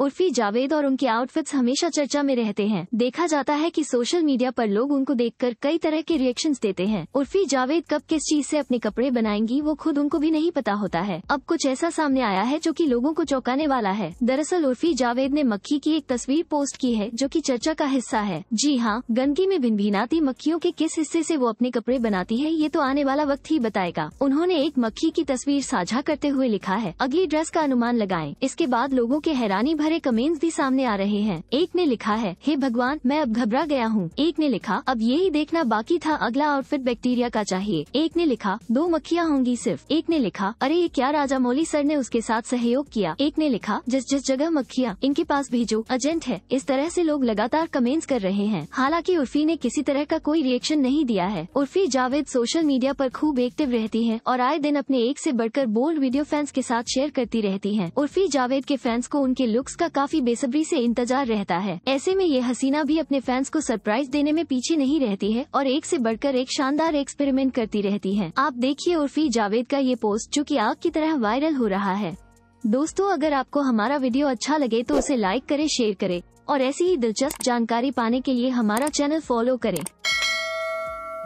उर्फी जावेद और उनके आउटफिट्स हमेशा चर्चा में रहते हैं देखा जाता है कि सोशल मीडिया पर लोग उनको देखकर कई तरह के रिएक्शंस देते हैं उर्फी जावेद कब किस चीज से अपने कपड़े बनाएंगी वो खुद उनको भी नहीं पता होता है अब कुछ ऐसा सामने आया है जो की लोगों को चौंकाने वाला है दरअसल उर्फी जावेद ने मक्खी की एक तस्वीर पोस्ट की है जो की चर्चा का हिस्सा है जी हाँ गंदगी में भिनभिनाती मक्खियों के किस हिस्से ऐसी वो अपने कपड़े बनाती है ये तो आने वाला वक्त ही बताएगा उन्होंने एक मक्खी की तस्वीर साझा करते हुए लिखा है अगली ड्रेस का अनुमान लगाए इसके बाद लोगों के हैरानी भर तुम्हारे कमेंट्स भी सामने आ रहे हैं एक ने लिखा है हे भगवान मैं अब घबरा गया हूँ एक ने लिखा अब यही देखना बाकी था अगला आउटफिट बैक्टीरिया का चाहिए एक ने लिखा दो मक्खियाँ होंगी सिर्फ एक ने लिखा अरे ये क्या राजा मौली सर ने उसके साथ सहयोग किया एक ने लिखा जिस जिस जगह मक्खियाँ इनके पास भेजो एजेंट है इस तरह ऐसी लोग लगातार कमेंट्स कर रहे हैं हालाँकि उर्फी ने किसी तरह का कोई रिएक्शन नहीं दिया है उर्फी जावेद सोशल मीडिया आरोप खूब एक्टिव रहती है और आए दिन अपने एक ऐसी बढ़कर बोल्ड वीडियो फैंस के साथ शेयर करती रहती है उर्फी जावेद के फैंस को उनके लुक्स उसका काफी बेसब्री से इंतजार रहता है ऐसे में ये हसीना भी अपने फैंस को सरप्राइज देने में पीछे नहीं रहती है और एक से बढ़कर एक शानदार एक्सपेरिमेंट करती रहती है आप देखिए उर्फी जावेद का ये पोस्ट जो की आग की तरह वायरल हो रहा है दोस्तों अगर आपको हमारा वीडियो अच्छा लगे तो उसे लाइक करे शेयर करे और ऐसी ही दिलचस्प जानकारी पाने के लिए हमारा चैनल फॉलो करें